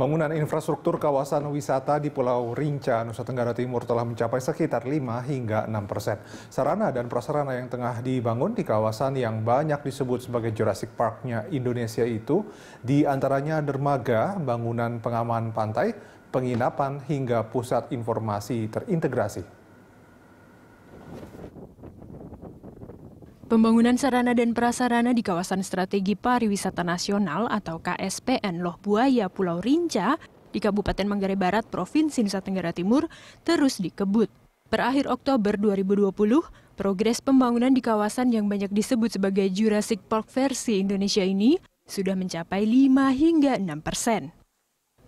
Pembangunan infrastruktur kawasan wisata di Pulau Rinca, Nusa Tenggara Timur telah mencapai sekitar 5 hingga 6 persen. Sarana dan prasarana yang tengah dibangun di kawasan yang banyak disebut sebagai Jurassic Parknya Indonesia itu, di antaranya dermaga, bangunan pengaman pantai, penginapan, hingga pusat informasi terintegrasi. Pembangunan sarana dan prasarana di kawasan strategi pariwisata nasional atau KSPN Loh Buaya Pulau Rinca di Kabupaten Manggarai Barat, Provinsi Nusa Tenggara Timur terus dikebut. Per akhir Oktober 2020, progres pembangunan di kawasan yang banyak disebut sebagai Jurassic Park versi Indonesia ini sudah mencapai 5 hingga 6 persen.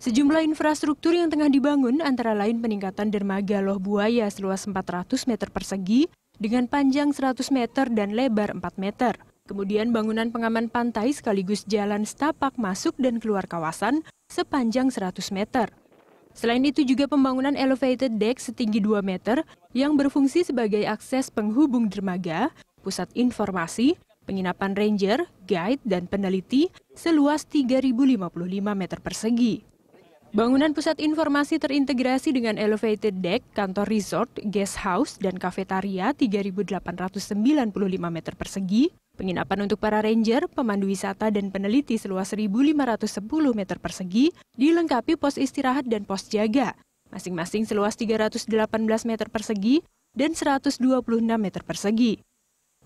Sejumlah infrastruktur yang tengah dibangun antara lain peningkatan dermaga Loh Buaya seluas 400 meter persegi dengan panjang 100 meter dan lebar 4 meter. Kemudian bangunan pengaman pantai sekaligus jalan setapak masuk dan keluar kawasan sepanjang 100 meter. Selain itu juga pembangunan elevated deck setinggi 2 meter yang berfungsi sebagai akses penghubung dermaga, pusat informasi, penginapan ranger, guide, dan peneliti seluas 3.055 meter persegi. Bangunan pusat informasi terintegrasi dengan elevated deck, kantor resort, guest house, dan kafetaria 3.895 meter persegi, penginapan untuk para ranger, pemandu wisata, dan peneliti seluas 1.510 meter persegi, dilengkapi pos istirahat dan pos jaga, masing-masing seluas 318 meter persegi dan 126 meter persegi.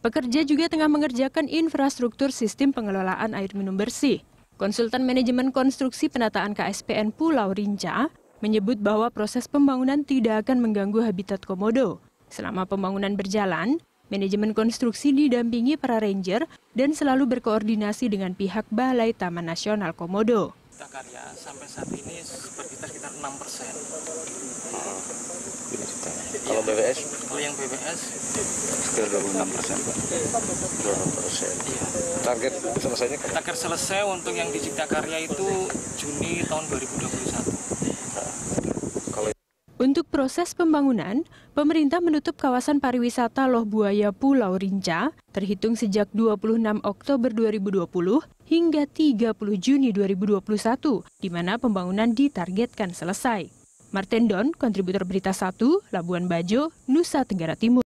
Pekerja juga tengah mengerjakan infrastruktur sistem pengelolaan air minum bersih, Konsultan Manajemen Konstruksi Penataan KSPN Pulau Rinca menyebut bahwa proses pembangunan tidak akan mengganggu habitat komodo. Selama pembangunan berjalan, manajemen konstruksi didampingi para ranger dan selalu berkoordinasi dengan pihak Balai Taman Nasional Komodo. Kita karya sampai saat ini sekitar sekitar 6 persen. Ah, Kalau BWS PPS Sekitar 26 persen, Pak. 26 persen. Iya. Target selesainya kapan? Target selesai untuk yang di Cipta Karya itu Juni tahun 2021. Untuk proses pembangunan, pemerintah menutup kawasan pariwisata Loh Buaya Pulau Rinca terhitung sejak 26 Oktober 2020 hingga 30 Juni 2021, di mana pembangunan ditargetkan selesai. Martendon, kontributor berita satu labuan bajo nusa tenggara timur